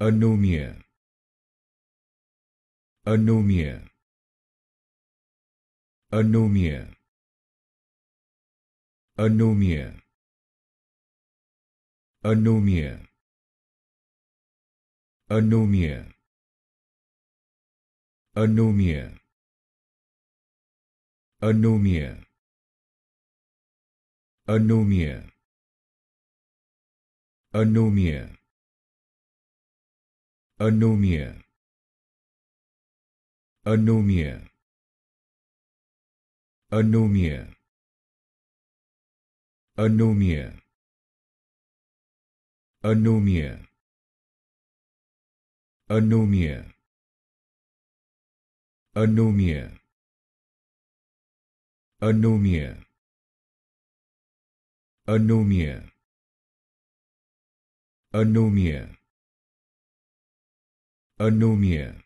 anomia anomia anomia anomia anomia anomia anomia anomia anomia anomia anomia anomia anomia anomia anomia anomia anomia anomia anomia anomia anomia